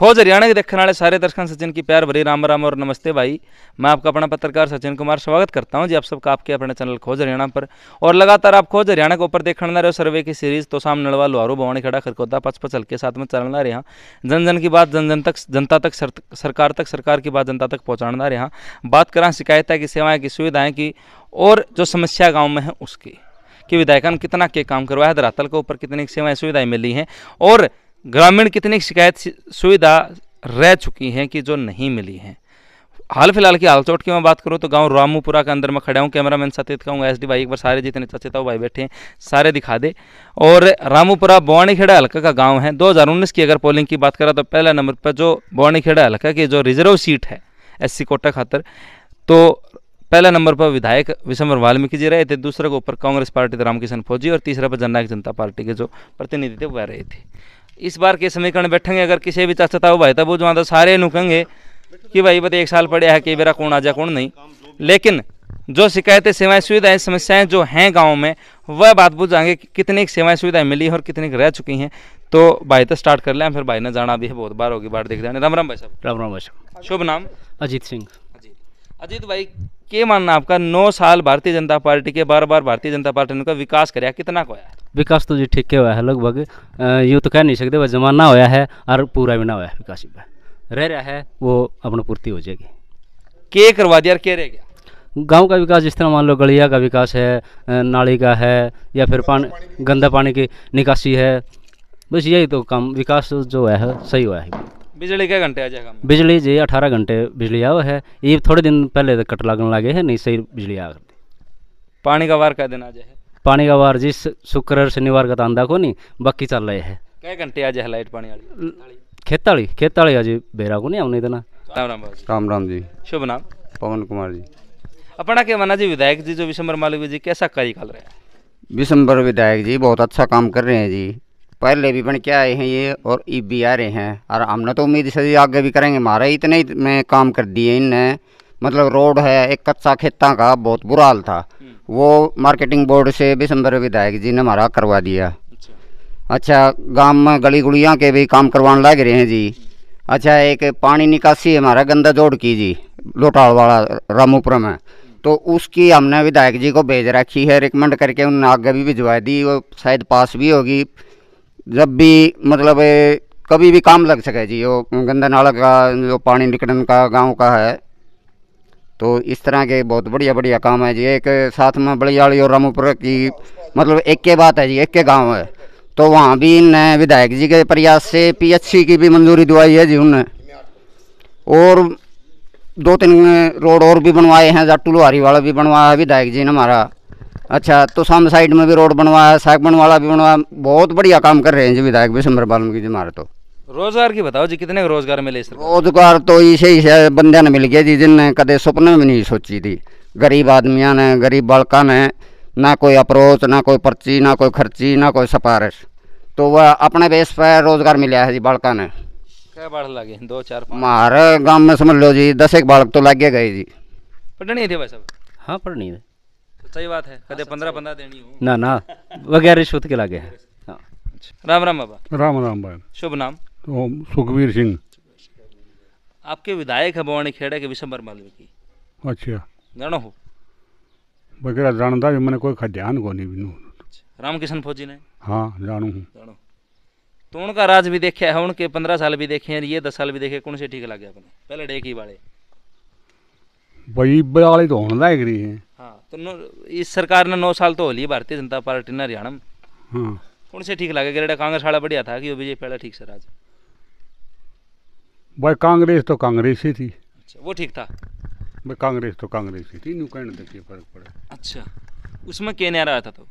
खोज हरियाणा के देखने वाले सारे दर्शकों सचिन की प्यार भरी राम राम और नमस्ते भाई मैं आपका अपना पत्रकार सचिन कुमार स्वागत करता हूं जी आप सबका आपके अपने चैनल खोज हरियाणा पर और लगातार आप खोज हरियाणा के ऊपर देखने रहे हो सर्वे की सीरीज तो सामने वाला लोहारू भवानी खड़ा खरकोदा पचपचल के साथ में चलना रहा जन जन की बात जन जन तक जनता तक सरकार तक सरकार की बात जनता तक पहुँचाना रहा बात करा शिकायतें की सेवाएँ की सुविधाएँ की और जो समस्या गाँव में है उसकी कि ने कितना के काम करवाया है धरातल के ऊपर कितनी सेवाएँ सुविधाएँ मिली हैं और ग्रामीण कितनी शिकायत सुविधा रह चुकी हैं कि जो नहीं मिली हैं हाल फिलहाल की हालचोट की मैं बात करूँ तो गांव रामूपुरा के अंदर मैं खड़ा हूँ कैमरा मैन सतेत कहूँगा एस डी भाई एक बार सारे जितने चचेता हो भाई बैठे हैं सारे दिखा दे और रामूपुरा बवानीखेड़ा हल्का का गांव है 2019 की अगर पोलिंग की बात करें तो पहला नंबर पर जो बवाणीखेड़ा हल्का की जो रिजर्व सीट है एस कोटा खातर तो पहला नंबर पर विधायक विशंबर वाल्मीकि जी रहे थे दूसरे के ऊपर कांग्रेस पार्टी रामकिशन फौजी और तीसरे पर जननायक जनता पार्टी के जो प्रतिनिधि थे वह रहे थे इस बार के समीकरण बैठेंगे अगर किसी भी ਤਸਤਾ ਹੋਇਆ ਤਾਂ ਉਹ ਜਵਾਂ ਦਾ ਸਾਰੇ ਨੂੰ कहेंगे कि भाई बता एक साल पड़े है कि मेरा कौन जाए कौन नहीं लेकिन जो शिकायतें सेवाएं सुविधाएं समस्याएं जो हैं गाँव में वह बात बुझ जाएंगे कि कितनी सेवाएं सुविधाएं मिली और कितनी रह चुकी हैं तो भाई तो स्टार्ट कर लें फिर भाई ने जाना भी है बहुत बार होगी बार देख जाने राम राम भाई साहब राम राम भाई साहब शुभ नाम अजीत सिंह अजीत भाई क्या मानना आपका नौ साल भारतीय जनता पार्टी के बार बार भारतीय जनता पार्टी ने विकास कराया कितना को है विकास तो जी ठीक के हुआ है लगभग यूँ तो कह नहीं सकते वह जमाना होया है और पूरा भी ना होया विकास रह रहा है वो अपनी पूर्ति हो जाएगी के करवा दिया के रह गया गांव का विकास जिस तरह मान लो गलिया का विकास है नाली का है या फिर पानी गंदा पानी की निकासी है बस यही तो काम विकास जो है सही हुआ है बिजली के घंटे आ जाएगा बिजली जी अठारह घंटे बिजली आवे है ये थोड़े दिन पहले तो कट लगन लगे है नहीं सही बिजली आ करती पानी का वार का दिन आ जाए पानी का वार जी शुक्र शनिवार का तो आंदा को नहीं बाकी चल रहे है कई घंटे आ जाए लाइट पानी वाली खेत वाली खेत वाली अजी बेरा को नहीं आने देना राम राम राम राम जी शुभ नाम पवन कुमार जी अपना क्या माना जी विधायक जी जो विशंबर मालिक जी कैसा कार्यकाल रहे हैं विशंबर विधायक जी बहुत अच्छा काम कर रहे हैं जी पहले भी बन के आए हैं ये और ई भी आ रहे हैं और हमने तो उम्मीद से आगे भी करेंगे महाराज इतने ही में काम कर दिए इनने मतलब रोड है एक कच्चा खेता का बहुत बुरा हाल था हम्म। वो मार्केटिंग बोर्ड से बिसंबर विधायक जी ने हमारा करवा दिया अच्छा, अच्छा गांव में गली गुड़िया के भी काम करवाने लग रहे हैं जी हम्म। अच्छा एक पानी निकासी हमारा गंदा जोड़ की जी लोटाल वाला रामूपुरा में हम्म। तो उसकी हमने विधायक जी को भेज रखी है रिकमेंड करके उन्होंने आगे भी भिजवा दी वो शायद पास भी होगी जब भी मतलब कभी भी काम लग सके जी वो गंदा नाला का जो पानी निकलने का गांव का है तो इस तरह के बहुत बढ़िया बढ़िया काम है जी एक साथ में बलियाड़ी और रामपुर की मतलब एक के बात है जी एक के गांव है तो वहाँ भी इन विधायक जी के प्रयास से पीएचसी की भी मंजूरी दुआई है जी उनने और दो तीन रोड और भी बनवाए हैं जाटू लोहारी वाला भी बनवाया है विधायक जी ने हमारा अच्छा तो साम साइड में भी रोड बनवाया सड़क बनवाला भी बनवाया बहुत बढ़िया काम कर रहे हैं जी विधायक विश्वभर वाल्मीकि जी हमारे तो रोजगार की बताओ जी कितने रोजगार मिले इस रोजगार तो इसे ही से बंद ने मिल गया जी जिनने कदे सपने में नहीं सोची थी गरीब आदमिया ने गरीब बालका ने ना कोई अप्रोच ना कोई पर्ची ना कोई खर्ची ना कोई सिफारिश तो वह अपने बेस पर रोजगार मिला है जी बालका ने क्या बाढ़ लगे दो चार मारे गाँव में समझ लो जी दस एक बालक तो लागे गए जी पढ़नी थे भाई साहब हाँ पढ़नी थे सही बात है कदे अच्छा, पंद्रह पंद्रह देनी हो ना ना वगैरह रिश्वत के लागे है हाँ। अच्छा। राम राम बाबा राम राम भाई शुभ नाम ओम सुखवीर सिंह आपके विधायक है भवानी खेड़ा के विशंबर मालवी की अच्छा जानो हो वगैरह जानता भी मैंने कोई ध्यान को नहीं बिनू किशन फौजी ने हाँ जानू हूँ तो उनका राज भी देखे है उनके पंद्रह साल भी देखे हैं ये दस साल भी देखे कौन से ठीक लगे अपने पहले डेक ही वाले भाई वाले तो होना है हाँ तो नो इस सरकार ने नौ साल तो हो ली भारतीय जनता पार्टी ने हरियाणा में हाँ। कौन से ठीक लगे गेरेडा कांग्रेस वाला बढ़िया था कि वो बीजेपी वाला ठीक सर आज भाई कांग्रेस तो कांग्रेस ही थी अच्छा वो ठीक था भाई कांग्रेस तो कांग्रेस ही थी न्यू कहने देखिए फर्क पड़ा अच्छा उसमें क्या न्यारा आया था तो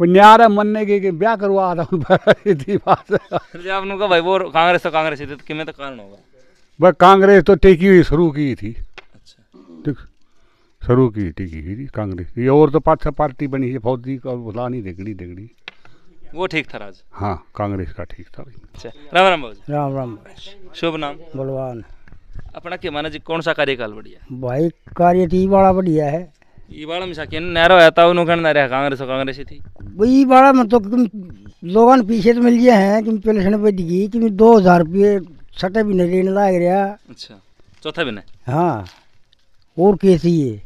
वो न्यारा मनने के, के ब्याह करवा रहा हूँ थी बात आपने कहा भाई वो कांग्रेस तो कांग्रेस ही थी तो कि मैं तो कारण होगा भाई कांग्रेस तो टेकी हुई शुरू की थी अच्छा शुरू की थी थी कांग्रेस ये और तो पाँच छः पार्टी बनी है फौजी और नहीं देगड़ी देगड़ी वो ठीक था राज हाँ कांग्रेस का ठीक था अच्छा, राम राम राम राम शुभ नाम बलवान अपना क्या माना जी कौन सा कार्यकाल बढ़िया भाई कार्य थी तो बड़ा बढ़िया है ई बाड़ा में आता कण कांग्रेस कांग्रेस थी ई बाड़ा में तो लोगन पीछे तो मिल गया है कि पे दिगी कि 2000 रुपए सटे भी नहीं लेने लाग अच्छा चौथा भी हां और कैसी है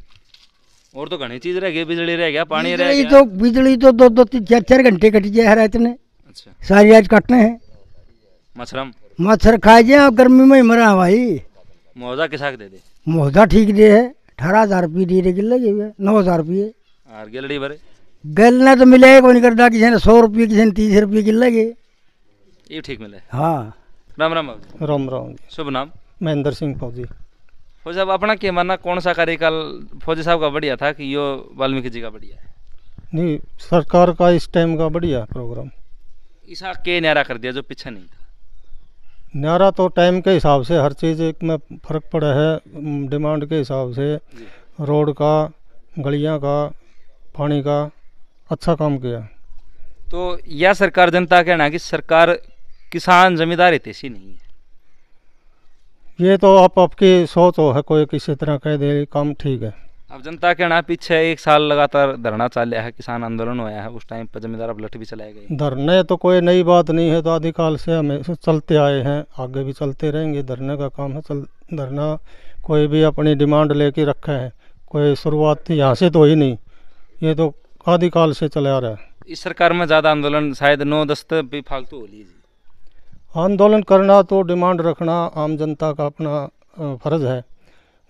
और तो घनी चीज रह गई बिजली रह गया पानी रह गया तो बिजली तो दो दो तीन चार चार घंटे कट जाए हर रात ने अच्छा सारी आज कटने हैं मच्छर मच्छर खा जाए और गर्मी में ही मरा भाई मुआवजा किसा दे दे मुआवजा ठीक दे है अठारह हजार रुपये दे रहे गिल्ले के नौ हजार रुपये और गिलड़ी भरे गलना तो मिलेगा कोई करता किसी ने सौ रुपये किसी ने तीस रुपये गिल्ले के ये ठीक मिले हाँ राम राम राम राम शुभ नाम महेंद्र सिंह फौजी फौजी साहब अपना के मानना कौन सा कार्यकाल फौजी साहब का बढ़िया था कि यो वाल्मीकि जी का बढ़िया है नहीं सरकार का इस टाइम का बढ़िया प्रोग्राम ईसा के न्यारा कर दिया जो पीछे नहीं था न्यारा तो टाइम के हिसाब से हर चीज़ में फ़र्क पड़ा है डिमांड के हिसाब से रोड का गलियां का पानी का अच्छा काम किया तो यह सरकार जनता कहना कि सरकार किसान जमींदार हितेशी नहीं है ये तो आप आपकी सोच हो है कोई किसी तरह कह दे काम ठीक है अब जनता के ना पीछे एक साल लगातार धरना चल रहा है किसान आंदोलन होया है उस टाइम पर जमींदार अब लठ भी चलाए गए धरने तो कोई नई बात नहीं है तो आदिकाल से हमें चलते आए हैं आगे भी चलते रहेंगे धरने का काम है चल धरना कोई भी अपनी डिमांड लेके रखा है कोई शुरुआत यहाँ से तो ही नहीं ये तो आदिकाल से चला आ रहा है इस सरकार में ज़्यादा आंदोलन शायद नौ दस्त भी फालतू हो लीजिए आंदोलन करना तो डिमांड रखना आम जनता का अपना फ़र्ज़ है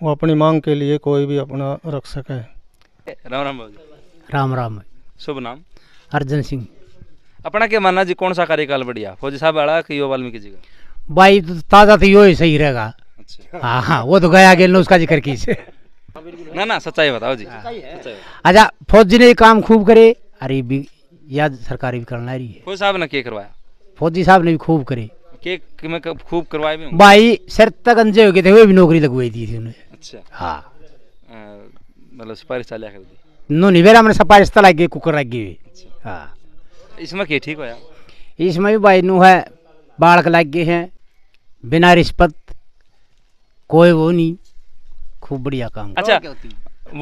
वो अपनी मांग के लिए कोई भी अपना रख सके राम राम राम राम शुभ नाम अर्जन सिंह अपना क्या मानना जी कौन सा कार्यकाल बढ़िया फौजी साहब आड़ा कि यो वाल्मीकि जी का भाई तो ताज़ा तो यो ही सही रहेगा अच्छा। हाँ हाँ वो तो गया गेल उसका जिक्र कीजिए ना ना सच्चाई बताओ जी हाँ। अच्छा फौज जी ने काम खूब करे अरे भी याद सरकारी भी करना रही है फौज साहब ने क्या करवाया फौजी साहब ने भी खूब करे खूब करवाए भी भाई सर तक अंजे हो गए थे वो भी नौकरी लगवाई दी थी उन्होंने अच्छा हाँ मतलब सिफारिश चालिया कर दी नो निवेरा मैंने सिफारिश तला तो गई कुकर लग गई अच्छा। हाँ इसमें क्या ठीक होया इसमें भी भाई नू है बाढ़ लग गए हैं बिना रिश्वत कोई वो नहीं खूब बढ़िया काम अच्छा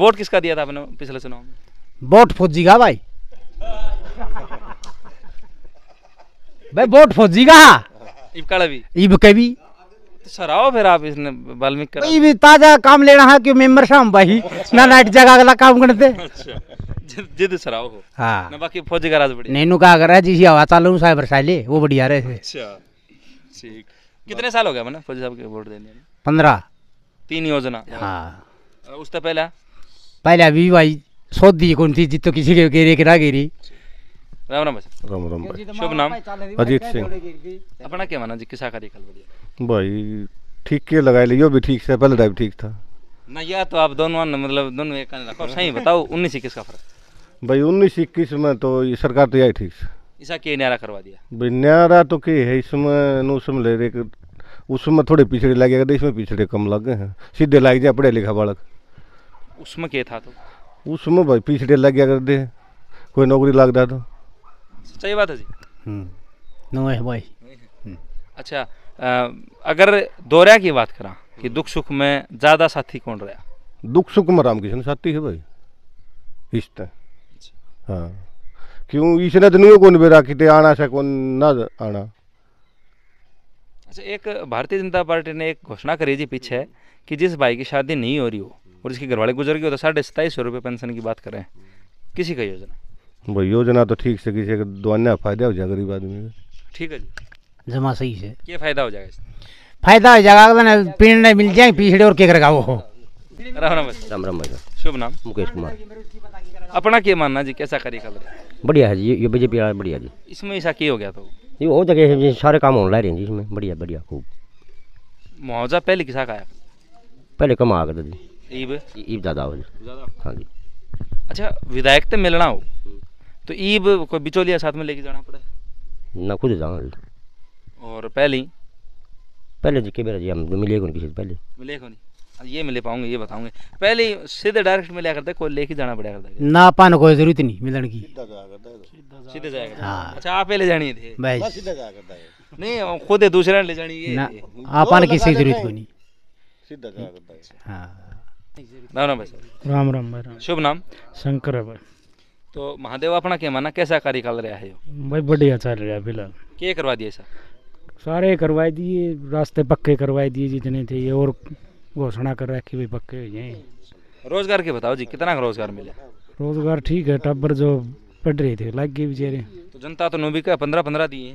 वोट किसका दिया था आपने पिछले चुनाव में वोट फौजी का भाई भाई वोट फौजी का भी सराओ फिर आप इसने वाल्मीकि भी ताजा काम लेना है क्यों मेंबर शाम भाई ना नाइट जगह अगला काम करते जिद सराओ हो हाँ बाकी फौजी का राज बढ़िया नेनू का अगर है जिसी हवा चालू साहब बरसाले वो बढ़िया रहे थे अच्छा ठीक कितने साल हो गया मैंने फौजी साहब के वोट देने पंद्रह तीन योजना हाँ उससे पहला पहला भी भाई सौदी कौन थी जितो किसी के घेरे के ना राम राम भाई राम राम भाई तो शुभ नाम अजीत सिंह अपना क्या माना जी किसा का निकल बढ़िया भाई ठीक के लगाए लियो भी ठीक से पहले टाइप ठीक था ना या तो आप दोनों ने मतलब दोनों एक रखो सही बताओ 19 21 का फर्क भाई 19 21 में तो ये सरकार तो यही ठीक से ऐसा के न्यारा करवा दिया भाई न्यारा तो के है इसमें उसमें ले रे उसमें थोड़े पिछड़े लगे गए इसमें पिछड़े कम लगे हैं सीधे लग जाए पढ़े लिखा बालक उसमें क्या था तो उसमें भाई पिछड़े लग गया कर दे कोई नौकरी लग जाता तो सही बात है जी हम्म। है भाई हम्म। अच्छा अगर दौरा की बात करा कि दुख सुख में ज़्यादा साथी कौन रहा दुख सुख में रामकृष्ण साथी है भाई इसता अच्छा। हाँ क्यों इसने तो नहीं कौन बेरा कि आना से कौन ना आना अच्छा एक भारतीय जनता पार्टी ने एक घोषणा करी जी पीछे कि जिस भाई की शादी नहीं हो रही हो और जिसकी घरवाले गुजर गए हो तो साढ़े सताईस सौ रुपये पेंशन की बात करें किसी का योजना भाई योजना तो ठीक से किसी के दो अन्य फायदा हो जाएगा गरीब आदमी का ठीक है जी जमा सही से क्या फायदा हो जाएगा फायदा हो जाएगा तो पेड़ नहीं मिल जाए पीछे और क्या करेगा वो राम राम राम राम भाई शुभ नाम मुकेश कुमार अपना क्या मानना जी कैसा करी खबर बढ़िया है जी ये बीजेपी वाला बढ़िया जी इसमें ऐसा क्या हो गया तो ये हो जगह सारे काम होने रहे हैं जी इसमें बढ़िया बढ़िया खूब मुआवजा पहले किसा का आया पहले कम आ गया था जी ईब ईब ज़्यादा हो जी हाँ जी अच्छा विधायक तो मिलना हो तो ईब कोई बिचौलिया साथ में लेके जाना पड़े ना खुद जाओ और पहले ही पहले जी के जी हम तो मिले कौन किसी पहले मिले कौन ये मिले पाऊंगे ये बताऊंगे पहले सीधे डायरेक्ट मिला करता कोई लेके जाना पड़ा करता ना पाने कोई जरूरत नहीं मिलने की सीधे जाया करता है हाँ। अच्छा आप पहले जानी थे बस सीधे जाया करता है नहीं खुद दूसरे ले जानी ना आप आपान की सही जरूरत कोई नहीं सीधा जाया करता है हां ना ना भाई राम राम भाई शुभ नाम शंकर भाई तो महादेव अपना के माना कैसा कार्यकाल रहा है भाई बढ़िया चल रहा है फिलहाल के करवा दिए सर सारे करवाए दिए रास्ते पक्के करवाए दिए जितने थे ये और घोषणा कर रखी भाई पक्के हुए हैं रोजगार के बताओ जी कितना का रोजगार मिला रोजगार ठीक है टब्बर जो पढ़ रहे थे लग गए बेचारे तो जनता तो नोबी का पंद्रह पंद्रह दिए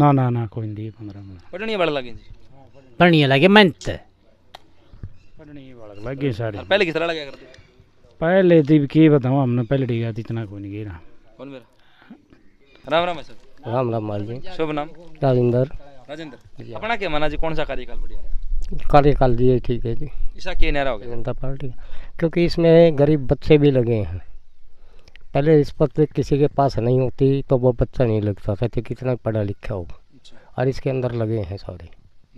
ना ना ना कोई नहीं दिए पंद्रह पंद्रह पढ़नी बड़ा लगे पढ़नी लगे मेहनत पढ़नी बड़ा लगे सारे पहले किस तरह लगा करते पहले दीप की बताऊँ हमने पहले ठीक आती इतना कोई नहीं गिरा कौन मेरा राम राम सर राम राम माल जी शुभ नाम राजेंद्र राजेंद्र अपना क्या माना जी कौन सा कार्यकाल बढ़िया रहा कार्यकाल जी ठीक है जी ऐसा क्या नहीं रहा होगा जनता पार्टी क्योंकि इसमें गरीब बच्चे भी लगे हैं पहले इस पर तो किसी के पास नहीं होती तो वो बच्चा नहीं लगता था कितना पढ़ा लिखा हो अच्छा। और इसके अंदर लगे हैं सारे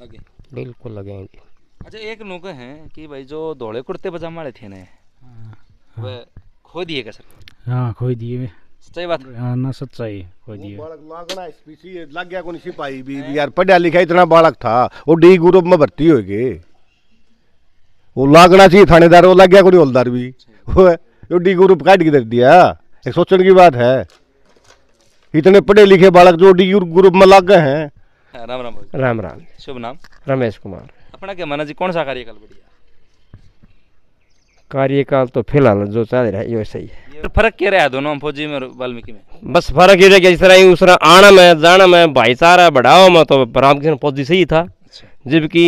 लगे बिल्कुल लगे हैं जी अच्छा एक नुक है कि भाई जो दौड़े कुर्ते पजामा थे ना हाँ। हाँ। खो दिए का सर हाँ खो दिए सही बात हाँ ना सच्चाई खो दिए बालक लग गया सिपाही भी यार पढ़ा लिखा इतना बालक था वो डी ग्रुप तो में भर्ती हो गए वो लागना चाहिए थानेदार वो लग गया भी वो डी ग्रुप काट के दिया एक सोचने की बात है इतने पढ़े लिखे बालक जो डी ग्रुप में लग गए हैं राम राम राम राम शुभ नाम रमेश कुमार अपना क्या माना जी कौन सा कार्यकाल बढ़िया कार्यकाल तो फिलहाल जो चल रहा है यो सही है तो फर्क क्या रहा दोनों फौजी में वाल्मीकि में बस फर्क ये रहा कि जिस तरह आना में जाना में भाईचारा बढ़ावा में तो रामकृष्ण फौजी सही था अच्छा। जबकि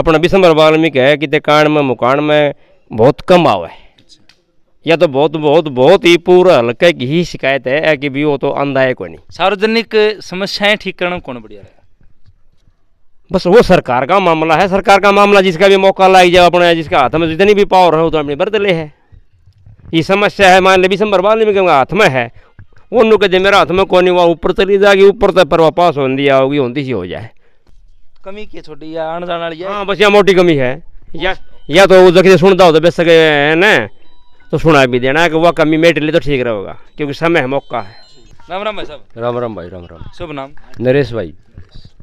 अपना विस्मर वाल्मीकि है कि कांड में मुकान में बहुत कम आवा है अच्छा। या तो बहुत बहुत बहुत ही पूरा हल्के की ही शिकायत है कि भी वो तो अंधा है कोई नहीं सार्वजनिक समस्याएं ठीक करना कौन बढ़िया है बस वो सरकार का मामला है सरकार का मामला जिसका भी मौका लाई जाए अपने जिसका हाथ में जितनी भी पावर है वो तो अपने बरत ले है ये समस्या है मान ले भी संभर नहीं में हाथ में है उन्होंने कहते मेरा हाथ में कौन हुआ ऊपर चली जाएगी ऊपर तक पर वापस होने दिया होगी होती सी हो जाए कमी की छोटी या आने जाने वाली हाँ बस यहाँ मोटी कमी है या या तो उधर जखे सुनता हो तो बेस सके है ना तो सुना भी देना है कि वह कमी मेट ले तो ठीक रहेगा क्योंकि समय है मौका है राम राम भाई साहब राम राम भाई राम राम शुभ नाम नरेश भाई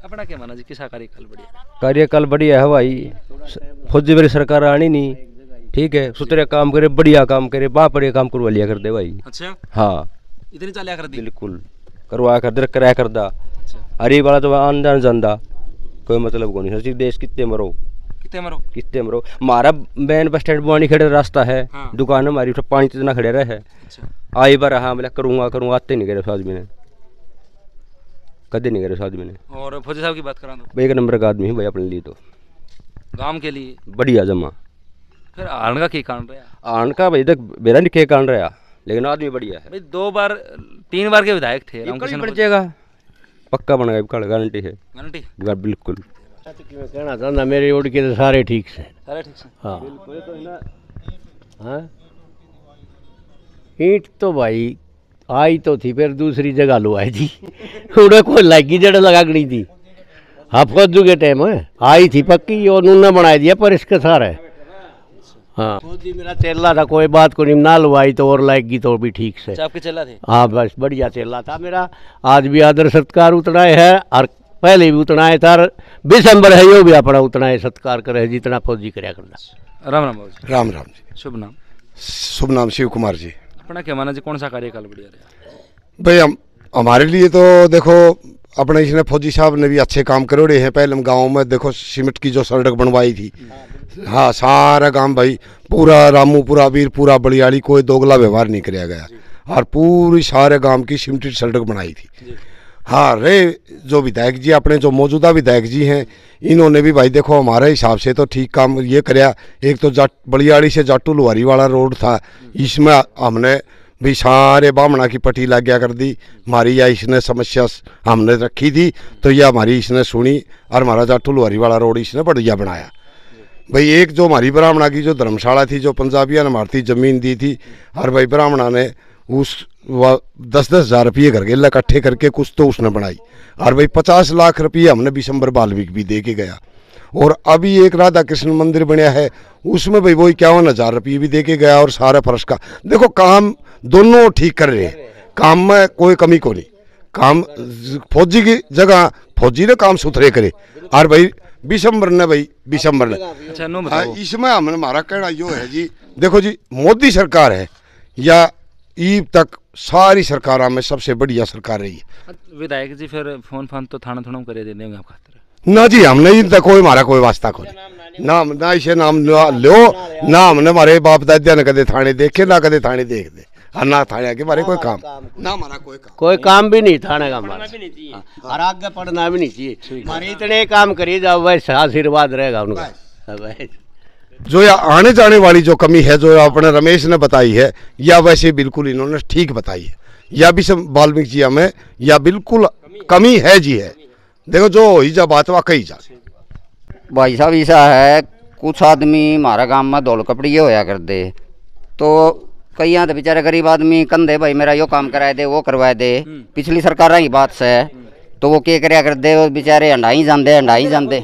अपना क्या माना जी किसा कार्यकाल बढ़िया कार्यकाल बढ़िया है भाई फौजी बड़ी सरकार आनी नहीं ठीक है सुतरे काम करे बढ़िया काम करे बाप बढ़िया काम करवा लिया कर दे भाई अच्छा हाँ इतने चालिया कर दे बिल्कुल करवा कर दे कराया कर दा हरी अच्छा। वाला तो आन जान जानदा कोई मतलब को नहीं सचिव देश कितने मरो कितने मरो कितने मरो हमारा मैन बस स्टैंड बुआनी खड़े रास्ता है हाँ। दुकान हमारी पानी तो इतना खड़े रहे है अच्छा। आई बार हाँ मैं मतलब करूँगा करूँगा आते नहीं करे उस ने कदे नहीं करे उस आदमी ने और फौजी साहब की बात करा दो तो? एक नंबर का आदमी है भाई अपने लिए तो गांव के लिए बढ़िया जमा फिर आन का क्या कारण रहा आन का भाई तक मेरा नहीं क्या कारण रहा लेकिन आदमी बढ़िया है भाई दो बार तीन बार के विधायक थे बढ़ पक्का बन गया गारंटी है गारंटी बिल्कुल मैं कहना चाहता मेरे ओड के तो सारे ठीक से सारे ठीक से हाँ, हाँ? ईट तो भाई आई तो थी फिर दूसरी जगह लो आई थी उन्हें कोई लागी जड़ लगा गई थी हफकदू जुगे टाइम आई थी पक्की और उन्होंने बनाई दिया पर इसके सारे हाँ मेरा चेला था कोई बात को ना लुआई तो और लाएगी तो भी ठीक से अच्छा, आपके चेला थे हाँ बस बढ़िया चेला था मेरा आज भी आदर सत्कार उतना है और पहले भी उतना है था बिसम्बर है यो भी अपना उतना है सत्कार करे जितना फौजी कराया करना राम राम राम राम जी शुभ नाम शुभ नाम शिव कुमार जी अपना क्या माना जी कौन सा कार्यकाल बढ़िया रहा भाई हम हमारे लिए तो देखो अपने इसने फौजी साहब ने भी अच्छे काम करोड़े हैं पहले हम गाँव में देखो सीमेंट की जो सड़क बनवाई थी हाँ सारा गांव भाई पूरा रामू पूरा वीर पूरा बलियाली कोई दोगला व्यवहार नहीं कराया गया और पूरी सारे गांव की सीमेंटेड सड़क बनाई थी हाँ रे जो विधायक जी अपने जो मौजूदा विधायक जी हैं इन्होंने भी भाई देखो हमारे हिसाब से तो ठीक काम ये कराया एक तो जाट बड़ियाड़ी से जाटू लुहारी वाला रोड था इसमें हमने भी सारे बामणा की पट्टी लाग्या कर दी हमारी या इसने समस्या हमने रखी थी तो यह हमारी इसने सुनी और हमारा जाटू लुहारी वाला रोड इसने बढ़िया बनाया भाई एक जो हमारी ब्राह्मणा की जो धर्मशाला थी जो पंजाबिया ने हमारी ज़मीन दी थी और भाई ब्राह्मणा ने उस दस दस हज़ार रुपये घर गेला इकट्ठे करके कुछ तो उसने बनाई और भाई पचास लाख रुपये हमने विशंबर बाल्मिक भी दे के गया और अभी एक राधा कृष्ण मंदिर बनया है उसमें भाई वो इक्यावन हज़ार रुपये भी दे के गया और सारा फर्श का देखो काम दोनों ठीक कर रहे हैं काम में कोई कमी को नहीं काम फौजी की जगह फौजी ने काम सुथरे करे और भाई विशंबर ने भाई विशंबर ने अच्छा, हाँ, इसमें हमने हमारा कहना यो है जी देखो जी मोदी सरकार है या ईब तक सारी सरकार में सबसे बढ़िया सरकार रही है विधायक जी फिर फोन फान तो थाना थोड़ा कर देने होंगे आपका ना जी हमने इनका कोई मारा कोई वास्ता कोई नाम ना इसे नाम ना लो ना हमने मारे बाप दादा ने कदे थाने देखे ना कदे थाने देख दे ना थाने के मारे कोई काम ना हमारा कोई काम कोई काम भी नहीं थाने का हमारा हाँ, और आगे पढ़ना भी नहीं चाहिए मारे इतने काम करिए जाओ भाई आशीर्वाद रहेगा उनका हाँ, जो या आने जाने वाली जो कमी है जो अपने रमेश ने बताई है या वैसे बिल्कुल इन्होंने ठीक बताई है या भी वाल्मीकि जी हमें या बिल्कुल कमी है जी है देखो जो ही जा बात कही जा भाई साहब ऐसा है कुछ आदमी हमारा गांव में धोल कपड़िए होया करते तो कई तो बेचारे गरीब आदमी कंधे भाई मेरा यो काम कराए दे वो करवाए दे हम्म। पिछली सरकार ही बात से तो वो क्या कर करते बेचारे हंडाई जाते हंडाई हम्म। जाते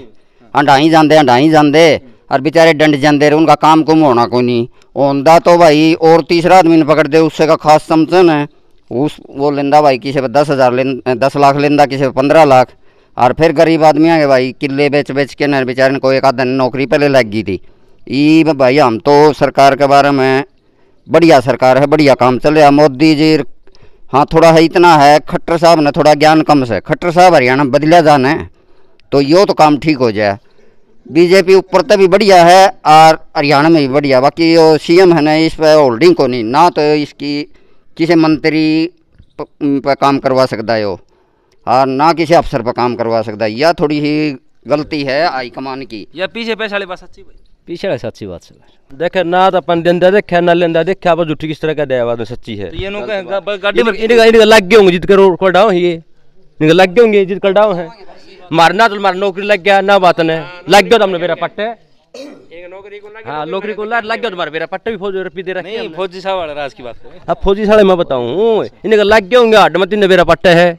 हंडाई जाते हंडाई जाते और बेचारे डंड जाते रहे उनका काम कुम होना कोई नहीं होंदा तो भाई और तीसरा आदमी ने पकड़ दे उससे का खास समझन है उस वो लेंदा भाई किसी पर दस हज़ार दस लाख लेंदा किसी पर पंद्रह लाख और फिर गरीब आदमी आ गए भाई किले बेच बेच के ना बेचारे ने कोई एक आधा नौकरी पहले लग गई थी ई भाई हम तो सरकार के बारे में बढ़िया सरकार है बढ़िया काम चल रहा मोदी जी हाँ थोड़ा है इतना है खट्टर साहब ने थोड़ा ज्ञान कम से खट्टर साहब हरियाणा बदला जाना है तो यो तो काम ठीक हो जाए बीजेपी ऊपर तो भी बढ़िया है और हरियाणा में भी बढ़िया बाकी जो सी है ना इस पर होल्डिंग को नहीं ना तो इसकी किसी मंत्री पर काम करवा सकता है वो और ना किसी अफसर पर काम करवा सकता है यह थोड़ी ही गलती है हाईकमान की या पीछे पैसे वाली बात सच्ची पीछे सच्ची बात सर देखे ना तो अपन दिन देखे ना लेंदा देखे आप झूठी किस तरह का दया बात सच्ची है तो ये गाड़ी लग गए होंगे जिद करो कटाओ ये लग गए होंगे जिद डाओ है मरना तो तुम मारा नौकरी लग गया ना बात ने लग गया तुमने मेरा पट्टे नौकरी को लग गया हाँ, तुम्हारा मेरा पट्टा भी फौजी रुपये दे रहा है फौजी साहब वाला राज की बात अब हाँ, फौजी साहब मैं बताऊँ इन्हें लग गया होंगे आठ मत मेरा पट्टा है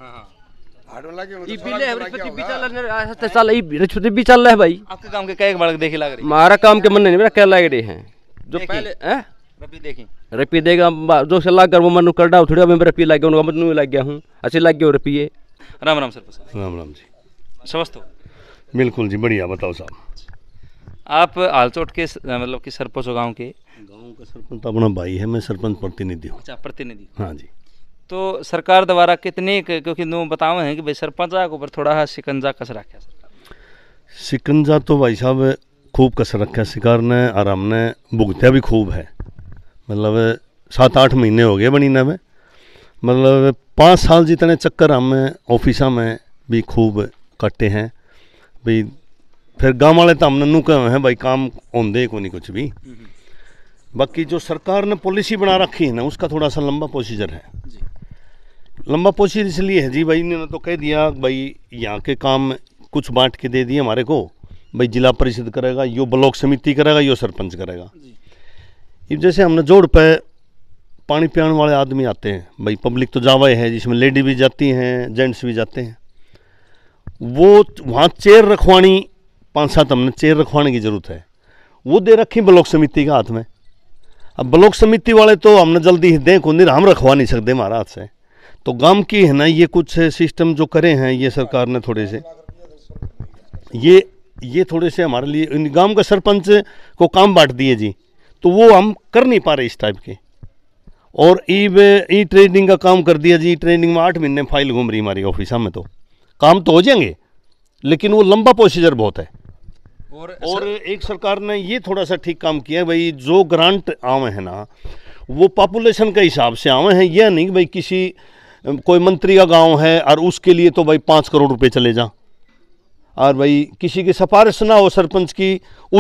आपके काम के देखी रही काम के मन नहीं मेरा है रपी देगा जो कर वो कर रपी लग गया लग गया हूँ लग गया राम राम सर राम राम जी स्वस्थ हो बिल्कुल जी बढ़िया बताओ साहब आप आलचोट के मतलब कि सरपंच गांव गाँव के गाँव का सरपंच तो अपना भाई है मैं सरपंच प्रतिनिधि हूँ अच्छा प्रतिनिधि हाँ जी तो सरकार द्वारा कितने क्योंकि नो बताओ हैं कि भाई सरपंच के ऊपर थोड़ा शिकंजा कस रखा शिकंजा तो भाई साहब खूब कस रखा शिकार ने और हमने भुगत्या भी खूब है मतलब सात आठ महीने हो गए बनी में मतलब पाँच साल जितने चक्कर हम ऑफिसा में भी खूब ਕੱਟੇ हैं ਬਈ फिर ਗਾਂ वाले तो हमने ਕਹੇ हैं भाई काम आंदे को नहीं कुछ भी बाकी जो सरकार ने पॉलिसी बना रखी है ना उसका थोड़ा सा लंबा प्रोसीजर है लंबा प्रोसीजर इसलिए है जी भाई ने तो कह दिया भाई यहाँ के काम कुछ बांट के दे दिए हमारे को भाई जिला परिषद करेगा यो ब्लॉक समिति करेगा यो सरपंच करेगा इस जैसे हमने जोड़ पे पानी पियाने वाले आदमी आते हैं भाई पब्लिक तो जावा है जिसमें लेडी भी जाती हैं जेंट्स भी जाते हैं वो वहाँ चेयर रखवानी पाँच सात हमने चेयर रखवाने की ज़रूरत है वो दे रखी ब्लॉक समिति के हाथ में अब ब्लॉक समिति वाले तो हमने जल्दी दें को नहीं हम रखवा नहीं सकते हमारा हाथ से तो गांव की है ना ये कुछ सिस्टम जो करे हैं ये सरकार ने थोड़े से ये ये थोड़े से हमारे लिए गांव का सरपंच को काम बांट दिए जी तो वो हम कर नहीं पा रहे इस टाइप के और ई ई ट्रेनिंग का काम कर दिया जी ट्रेनिंग में आठ महीने फाइल घूम रही हमारी ऑफिस में तो काम तो हो जाएंगे लेकिन वो लंबा प्रोसीजर बहुत है और और सर... एक सरकार ने ये थोड़ा सा ठीक काम किया है भाई जो ग्रांट आवे हैं ना वो पॉपुलेशन के हिसाब से आवे हैं यह नहीं भाई किसी कोई मंत्री का गांव है और उसके लिए तो भाई पाँच करोड़ रुपए चले जा और भाई किसी की सिफारिश ना हो सरपंच की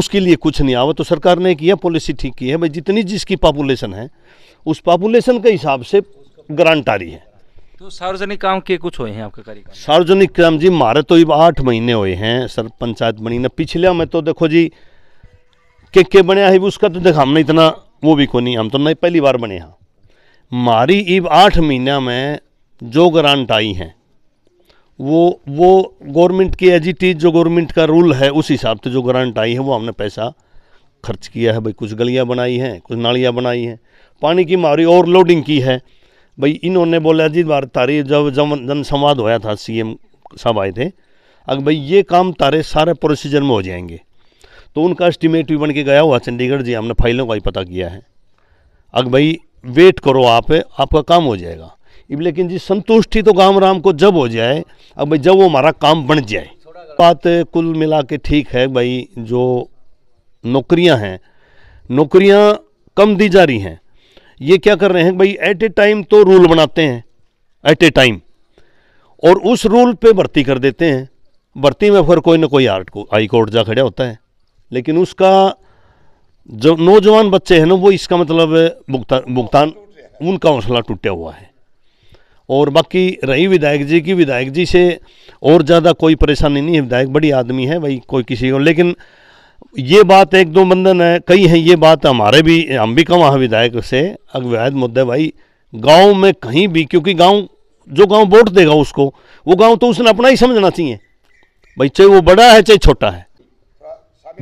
उसके लिए कुछ नहीं आवा तो सरकार ने किया पॉलिसी ठीक की है भाई जितनी जिसकी पॉपुलेशन है उस पॉपुलेशन के हिसाब से ग्रांट आ रही है तो सार्वजनिक काम के कुछ हुए हैं आपके करीब सार्वजनिक काम जी मारे तो अब आठ महीने हुए हैं सर पंचायत बनी ना पिछले में तो देखो जी के के बने है उसका तो देखा हमने इतना वो भी को नहीं हम तो नहीं पहली बार बने हैं मारी इब आठ महीने में जो ग्रांट आई हैं वो वो गवर्नमेंट की एजिटी जो गवर्नमेंट का रूल है उस हिसाब से जो ग्रांट आई है वो हमने पैसा खर्च किया है भाई कुछ गलियाँ बनाई हैं कुछ नालियाँ बनाई हैं पानी की मारी ओवरलोडिंग की है भाई इन्होंने बोला जी बार तारी जब जब जनसंवाद होया था सीएम साहब आए थे अगर भाई ये काम तारे सारे प्रोसीजर में हो जाएंगे तो उनका एस्टिमेट भी बन के गया हुआ चंडीगढ़ जी हमने फाइलों का ही पता किया है अगर भाई वेट करो आप आपका काम हो जाएगा लेकिन जी संतुष्टि तो गाम राम को जब हो जाए अब भाई जब वो हमारा काम बन जाए बात कुल मिला के ठीक है भाई जो नौकरियां हैं नौकरियां कम दी जा रही हैं ये क्या कर रहे हैं भाई एट ए टाइम तो रूल बनाते हैं एट ए टाइम और उस रूल पे भर्ती कर देते हैं भर्ती में फिर कोई ना कोई आर्ट को हाई कोर्ट जा खड़ा होता है लेकिन उसका जो नौजवान बच्चे हैं ना वो इसका मतलब भुगतान उनका हौसला टूटा हुआ है और बाकी रही विधायक जी की विधायक जी से और ज़्यादा कोई परेशानी नहीं है विधायक बड़ी आदमी है भाई कोई किसी को लेकिन ये बात एक दो बंधन है कई हैं ये बात हमारे भी हम भी अंबिका विधायक से अगवैध मुद्दे भाई गांव में कहीं भी क्योंकि गांव जो गांव वोट देगा उसको वो गांव तो उसने अपना ही समझना चाहिए भाई चाहे वो बड़ा है चाहे छोटा है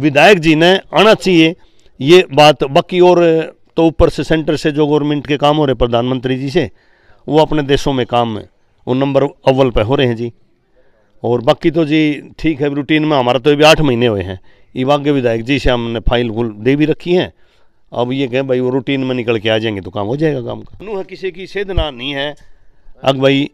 विधायक जी ने आना चाहिए ये बात बाकी और तो ऊपर से सेंटर से जो गवर्नमेंट के काम हो रहे प्रधानमंत्री जी से वो अपने देशों में काम वो नंबर अव्वल पर हो रहे हैं जी और बाकी तो जी ठीक है रूटीन में हमारा तो अभी आठ महीने हुए हैं ईवा के विधायक जी से हमने फाइल फूल दे भी रखी है अब ये कहें भाई वो रूटीन में निकल के आ जाएंगे तो काम हो जाएगा काम का नू है किसी की सेधना नहीं है अग भाई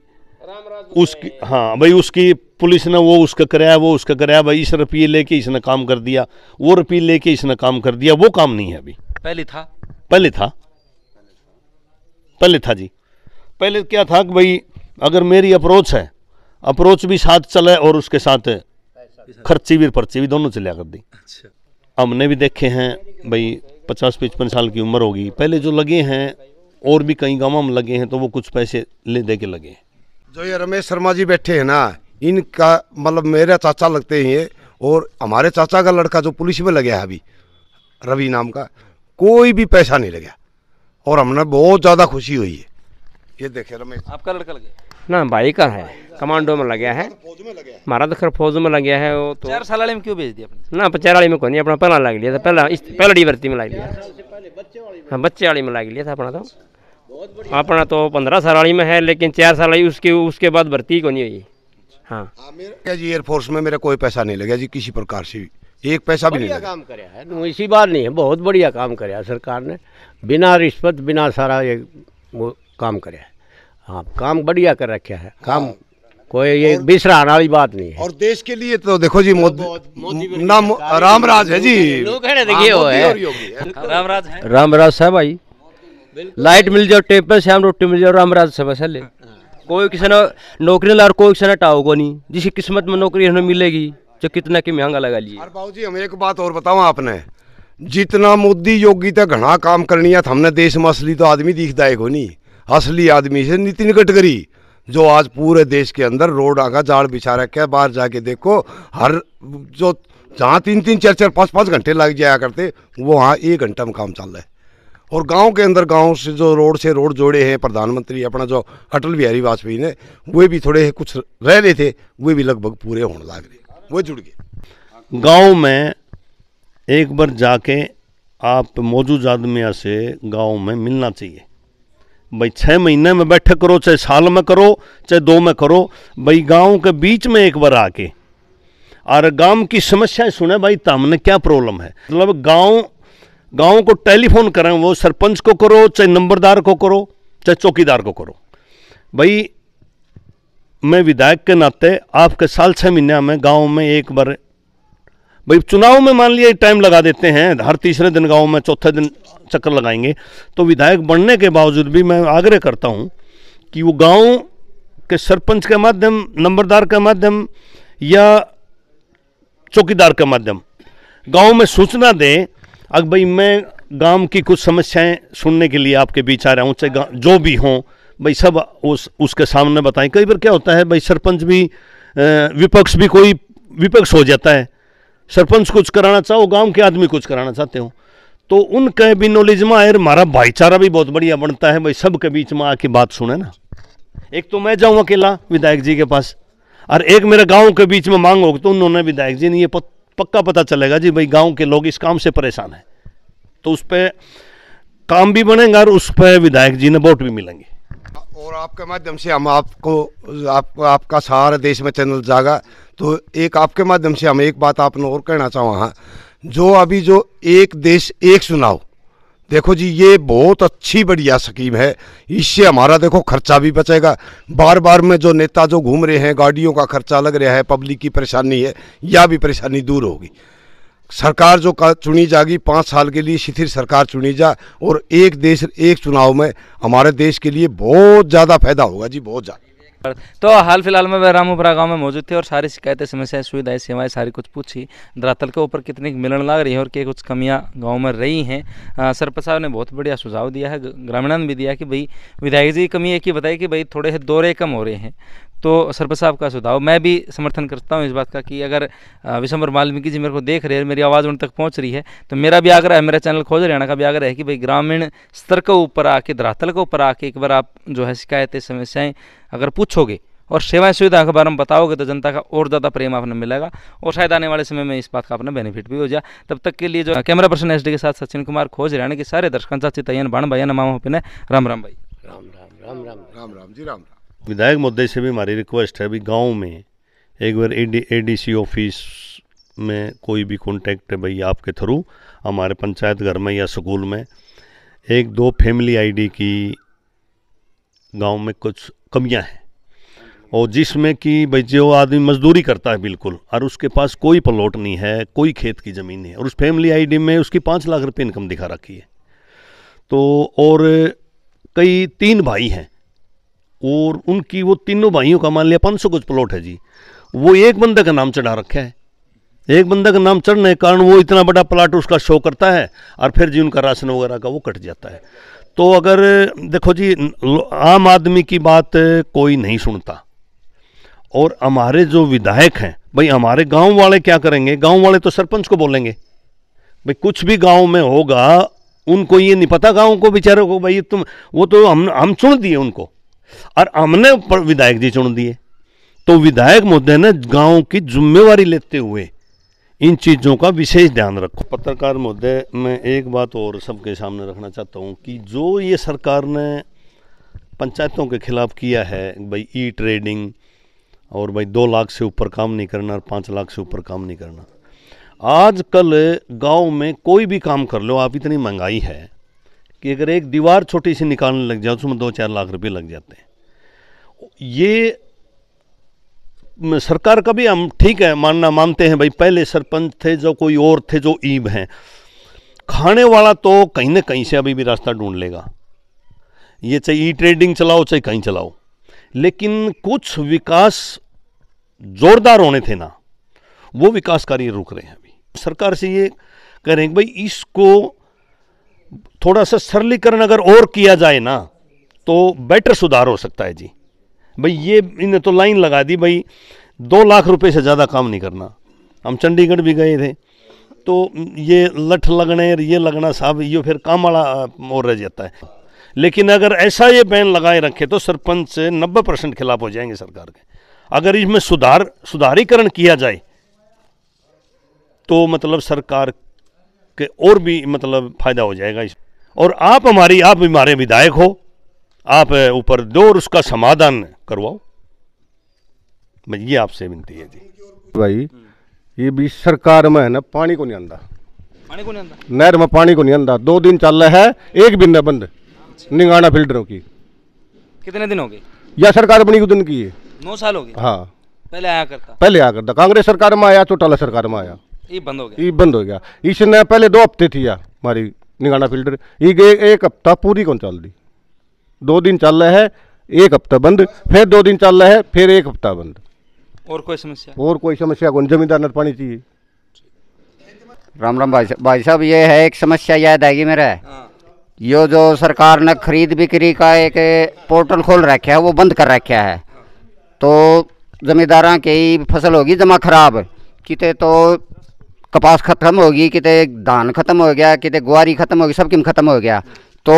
उसकी हाँ भाई उसकी पुलिस ने वो उसका कराया वो उसका कराया भाई इस रुपये लेके इसने काम कर दिया वो रुपये लेके इसने काम कर दिया वो काम नहीं है अभी पहले था पहले था पहले था जी पहले क्या था कि भाई अगर मेरी अप्रोच है अप्रोच भी साथ चले और उसके साथ खर्ची भी पर्ची भी दोनों चलिया कर दी हमने भी देखे हैं भाई पचास पचपन साल की उम्र होगी पहले जो लगे हैं और भी कई गाँव में लगे हैं तो वो कुछ पैसे ले दे के लगे हैं जो ये रमेश शर्मा जी बैठे हैं ना इनका मतलब मेरा चाचा लगते हैं ये और हमारे चाचा का लड़का जो पुलिस में लगे है अभी रवि नाम का कोई भी पैसा नहीं लगे और हमने बहुत ज़्यादा खुशी हुई है ये देखे रमेश आपका लड़का लगे ना भाई का है कमांडो में लगे है हमारा तो खर फौज में लगे है वो तो चार साल वाले में क्यों भेज दिया ना चार वाली में कोई नहीं अपना पहला लग लिया था पहला इस पहला डी में लग लिया हाँ बच्चे वाली में लग लिया था अपना तो अपना तो पंद्रह साल वाली में है लेकिन चार साल आई उसके उसके बाद भर्ती को नहीं हुई हाँ, हाँ क्या जी एयरफोर्स में मेरा कोई पैसा नहीं लगा जी किसी प्रकार से एक पैसा भी नहीं काम कराया है इसी बात नहीं है बहुत बढ़िया काम कराया सरकार ने बिना रिश्वत बिना सारा ये काम करे आप हाँ, काम बढ़िया कर रखे है हाँ। काम कोई ये बिसराने वाली बात नहीं है और देश के लिए तो देखो जी मोदी नाम रामराज है जी रामराज हाँ, वो साहब भाई लाइट मिल जाओ टेप पर शाम रोटी मिल जाओ रामराज साहब सर ले कोई किसी ने नौकरी ला कोई किसी ने टाओगो नहीं जिसकी किस्मत में नौकरी हमें मिलेगी जो कितना की महंगा लगा लिए बाबू जी हम एक बात और बताऊँ आपने जितना मोदी योगी तक घना काम करनी है तो हमने देश में असली तो आदमी दिखता है को नहीं असली आदमी से नितिन गडकरी जो आज पूरे देश के अंदर रोड आगा जाड़ बिछा रखे बाहर जाके देखो हर जो जहाँ तीन तीन चार चार पाँच पाँच घंटे लग जाया करते वो वहाँ एक घंटा में काम चल रहा है और गांव के अंदर गांव से जो रोड से रोड जोड़े हैं प्रधानमंत्री अपना जो अटल बिहारी वाजपेयी ने वे भी थोड़े कुछ रह रहे थे वे भी लगभग पूरे होने लग रहे वो जुड़ गए गांव में एक बार जाके आप मौजूद आदमिया से गांव में मिलना चाहिए भाई छः महीने में बैठक करो चाहे साल में करो चाहे दो में करो भाई गांव के बीच में एक बार आके और गांव की समस्याएं सुने भाई तमने तो क्या प्रॉब्लम है मतलब गांव गांव को टेलीफोन करें वो सरपंच को करो चाहे नंबरदार को करो चाहे चौकीदार को करो भाई मैं विधायक के नाते आपके साल छः महीने में गाँव में एक बार भाई चुनाव में मान लिया टाइम लगा देते हैं हर तीसरे दिन गाँव में चौथे दिन चक्कर लगाएंगे तो विधायक बनने के बावजूद भी मैं आग्रह करता हूँ कि वो गाँव के सरपंच के माध्यम नंबरदार के माध्यम या चौकीदार के माध्यम गांव में सूचना दें अगर भाई मैं गांव की कुछ समस्याएं सुनने के लिए आपके बीच आ रहा हूँ चाहे जो भी हों भाई सब उस उसके सामने बताएं कई बार क्या होता है भाई सरपंच भी विपक्ष भी कोई विपक्ष हो जाता है सरपंच कुछ कराना चाहो गांव के आदमी कुछ कराना चाहते हो तो उनके भी नॉलेज में आए हमारा भाईचारा भी बहुत बढ़िया बनता है भाई सबके बीच में आके बात सुने ना एक तो मैं जाऊँ अकेला विधायक जी के पास और एक मेरे गाँव के बीच में मांग होगी तो उन्होंने विधायक जी ने ये पक्का पता चलेगा जी भाई गाँव के लोग इस काम से परेशान हैं तो उस पर काम भी बनेंगे और उस पर विधायक जी ने वोट भी मिलेंगे और आपके माध्यम से हम आपको आप, आपका सारा देश में चैनल जागा तो एक आपके माध्यम से हम एक बात आपने और कहना चाहूँ हाँ जो अभी जो एक देश एक चुनाव देखो जी ये बहुत अच्छी बढ़िया स्कीम है इससे हमारा देखो खर्चा भी बचेगा बार बार में जो नेता जो घूम रहे हैं गाड़ियों का खर्चा लग रहा है पब्लिक की परेशानी है यह भी परेशानी दूर होगी सरकार जो चुनी जाएगी पाँच साल के लिए शिथिर सरकार चुनी जा और एक देश एक चुनाव में हमारे देश के लिए बहुत ज़्यादा फायदा होगा जी बहुत ज़्यादा तो हाल फिलहाल में वह रामपुरा गाँव में मौजूद थे और सारी शिकायतें समस्याएं सुविधाएं सेवाएं सारी कुछ पूछी धरातल के ऊपर कितनी मिलन लग रही है और क्या कुछ कमियाँ गाँव में रही हैं सरपंच साहब ने बहुत बढ़िया सुझाव दिया है ग्रामीणों ने भी दिया कि भाई विधायक जी कमी एक ही बताई कि भाई थोड़े दौरे कम हो रहे हैं तो सरपंच साहब का सुझाव मैं भी समर्थन करता हूँ इस बात का कि अगर विशंबर वाल्मीकि जी मेरे को देख रहे हैं मेरी आवाज़ उन तक पहुँच रही है तो मेरा भी आग्रह है मेरा चैनल खोज हरियाणा का भी आग्रह है कि भाई ग्रामीण स्तर के ऊपर आके धरातल के ऊपर आके एक बार आप जो है शिकायतें समस्याएँ अगर पूछोगे और सेवाएं सुविधा के बारे में बताओगे तो जनता का और ज़्यादा प्रेम आपने मिलेगा और शायद आने वाले समय में इस बात का अपना बेनिफिट भी हो जाए तब तक के लिए जो कैमरा पर्सन एस के साथ सचिन कुमार खोज हरियाणा के सारे दर्शकों साथ चितयन भाण भाई नमाम राम राम भाई राम राम राम राम राम राम जी राम विधायक मुद्दे से भी हमारी रिक्वेस्ट है अभी गांव में एक बार ए डी ऑफिस में कोई भी कॉन्टैक्ट है भाई आपके थ्रू हमारे पंचायत घर में या स्कूल में एक दो फैमिली आईडी की गांव में कुछ कमियां हैं और जिसमें कि भाई जो आदमी मजदूरी करता है बिल्कुल और उसके पास कोई प्लॉट नहीं है कोई खेत की ज़मीन नहीं है और उस फैमिली आईडी में उसकी पाँच लाख रुपये इनकम दिखा रखी है तो और कई तीन भाई हैं और उनकी वो तीनों भाइयों का मान लिया पाँच सौ कुछ प्लॉट है जी वो एक बंदे का नाम चढ़ा रखा है एक बंदे का नाम चढ़ने के कारण वो इतना बड़ा प्लाट उसका शो करता है और फिर जी उनका राशन वगैरह का वो कट जाता है तो अगर देखो जी आम आदमी की बात कोई नहीं सुनता और हमारे जो विधायक हैं भाई हमारे गांव वाले क्या करेंगे गांव वाले तो सरपंच को बोलेंगे भाई कुछ भी गांव में होगा उनको ये नहीं पता गांव को बेचारों को भाई तुम वो तो हम हम सुन दिए उनको और हमने विधायक जी चुन दिए तो विधायक मुद्दे ने गांव की जिम्मेवारी लेते हुए इन चीज़ों का विशेष ध्यान रखो पत्रकार मुद्दे में एक बात और सबके सामने रखना चाहता हूँ कि जो ये सरकार ने पंचायतों के खिलाफ किया है भाई ई ट्रेडिंग और भाई दो लाख से ऊपर काम नहीं करना और पाँच लाख से ऊपर काम नहीं करना आजकल गांव में कोई भी काम कर लो आप इतनी महंगाई है कि अगर एक दीवार छोटी सी निकालने लग जाए उसमें दो चार लाख रुपए लग जाते हैं ये सरकार का भी हम ठीक है मानना मानते हैं भाई पहले सरपंच थे जो कोई और थे जो ईब हैं खाने वाला तो कहीं ना कहीं से अभी भी रास्ता ढूंढ लेगा ये चाहे ई ट्रेडिंग चलाओ चाहे कहीं चलाओ लेकिन कुछ विकास जोरदार होने थे ना वो विकास कार्य रुक रहे हैं अभी सरकार से ये कह रहे हैं भाई इसको थोड़ा सा सरलीकरण अगर और किया जाए ना तो बेटर सुधार हो सकता है जी भाई ये इन्हें तो लाइन लगा दी भाई दो लाख रुपए से ज़्यादा काम नहीं करना हम चंडीगढ़ भी गए थे तो ये लठ लगने और ये लगना साहब ये फिर काम वाला और रह जाता है लेकिन अगर ऐसा ये बैन लगाए रखे तो सरपंच से नब्बे परसेंट खिलाफ हो जाएंगे सरकार के अगर इसमें सुधार सुधारीकरण किया जाए तो मतलब सरकार कि और भी मतलब फ़ायदा हो जाएगा इस और आप हमारी आप हमारे विधायक हो आप ऊपर दो और उसका समाधान करवाओ मैं ये आपसे विनती है जी भाई ये भी सरकार में है ना पानी को नहीं आंदा पानी को नहीं आंदा नहर में पानी को नहीं आंदा दो दिन चल रहा है एक बिंद है बंद अच्छा। निगाना फिल्टरों की कितने दिन हो गए यह सरकार बनी दिन की है नौ साल हो गए हाँ पहले आया करता पहले आया करता कांग्रेस सरकार में आया चौटाला सरकार में आया बंद हो गया इसने पहले दो हफ्ते थी यार हमारी निगाना फिल्टर ये एक हफ्ता पूरी कौन चल दी दो दिन चल रहा है एक हफ्ता बंद फिर दो दिन चल रहा है फिर एक हफ्ता बंद और कोई समस्या और कोई समस्या कौन जमींदार न पानी चाहिए राम राम भाई साहब भाई साहब ये है एक समस्या याद आएगी मेरा हाँ। यो जो सरकार ने खरीद बिक्री का एक पोर्टल खोल रखा है वो बंद कर रखा है तो जमींदारा की फसल होगी जमा खराब कितने तो कपास ख़त्म होगी कितने धान ख़त्म हो गया कितने गुआरी ख़त्म होगी सब किम ख़त्म हो गया तो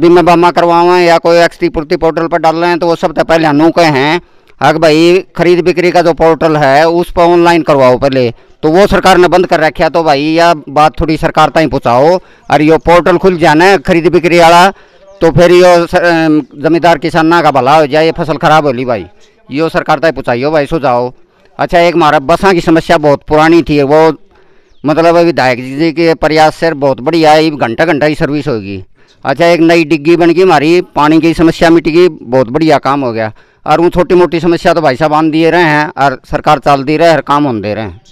बीमा बामा करवावा या कोई एक्सटी पूर्ति पोर्टल पर डाल रहे हैं तो वो सब तो पहले अनु हैं अगर भाई खरीद बिक्री का जो पोर्टल है उस पर ऑनलाइन करवाओ पहले तो वो सरकार ने बंद कर रखा तो भाई यह बात थोड़ी सरकार तक पहुँचाओ और यो पोर्टल खुल जाना खरीद बिक्री वाला तो फिर यो जमींदार किसान का भला हो जाए ये फसल खराब होली भाई यो सरकार तक पहुँचाइयो भाई सुझाओ अच्छा एक मारा बसा की समस्या बहुत पुरानी थी वो मतलब विधायक जी के प्रयास से बहुत बढ़िया है घंटा घंटा ही सर्विस होगी अच्छा एक नई डिग्गी बन गई हमारी पानी की समस्या मिट गई बहुत बढ़िया काम हो गया और वो छोटी मोटी समस्या तो भाई साहब आन दिए रहे हैं और सरकार चाल दे रहे हैं और काम होने दे रहे हैं